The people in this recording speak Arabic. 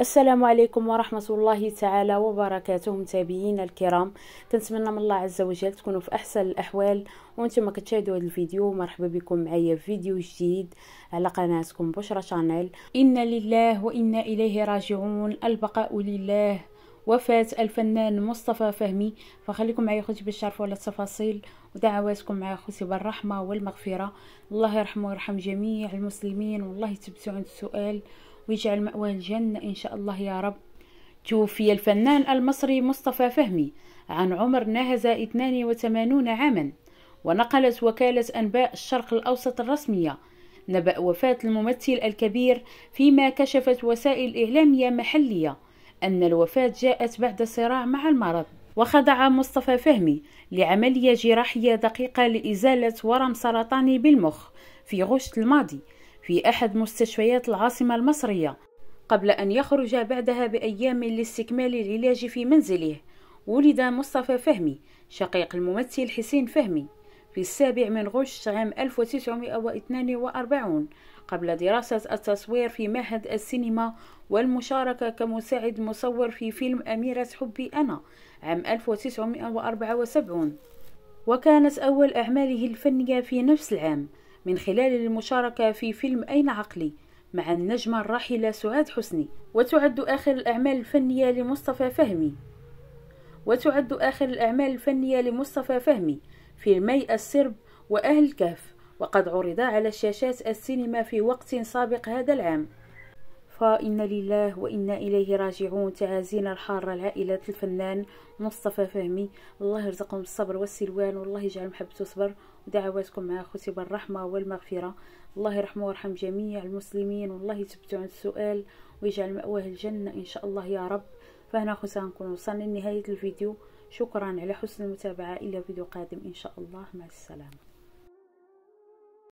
السلام عليكم ورحمة الله تعالى وبركاته متابعينا الكرام كنتمنى من الله عز وجل تكونوا في أحسن الأحوال وانتم كتشاهدوا هذا الفيديو مرحبا بكم معايا في فيديو جديد على قناتكم بشرى شانيل إنا لله وإنا إليه راجعون البقاء لله وفاة الفنان مصطفى فهمي فخليكم معايا خوتي بالشرف ولا التفاصيل ودعواتكم معايا خوتي بالرحمة والمغفرة الله يرحمه ويرحم جميع المسلمين والله تبتوا عند السؤال ويجعل مأواه الجنة إن شاء الله يا رب توفي الفنان المصري مصطفى فهمي عن عمر ناهز 82 عاما ونقلت وكالة أنباء الشرق الأوسط الرسمية نبأ وفاة الممثل الكبير فيما كشفت وسائل إعلامية محلية أن الوفاة جاءت بعد صراع مع المرض وخضع مصطفى فهمي لعملية جراحية دقيقة لإزالة ورم سرطاني بالمخ في غشت الماضي في أحد مستشفيات العاصمة المصرية قبل أن يخرج بعدها بأيام لاستكمال العلاج في منزله ولد مصطفى فهمي شقيق الممثل حسين فهمي في السابع من غشت عام 1942 قبل دراسة التصوير في معهد السينما والمشاركة كمساعد مصور في فيلم أميرة حبي أنا عام 1974 وكانت أول أعماله الفنية في نفس العام من خلال المشاركة في فيلم أين عقلي مع النجمة الراحلة سعاد حسني وتعد آخر الأعمال الفنية لمصطفى فهمي وتعد آخر الأعمال الفنية لمصطفى فهمي فيلمي السرب وأهل الكهف وقد عرضا على شاشات السينما في وقت سابق هذا العام فإن لله وإنا إليه راجعون تعازينا الحارة لعائلة الفنان مصطفى فهمي الله يرزقهم الصبر والسلوان والله يجعل محبته صبر ودعواتكم مع أخوتي بالرحمة والمغفرة الله يرحمه ويرحم جميع المسلمين والله يثبتوا عن السؤال ويجعل مأواه الجنة إن شاء الله يا رب فهنا خوتي غنكون وصلنا لنهاية الفيديو شكرا على حسن المتابعة إلى فيديو قادم إن شاء الله مع السلامة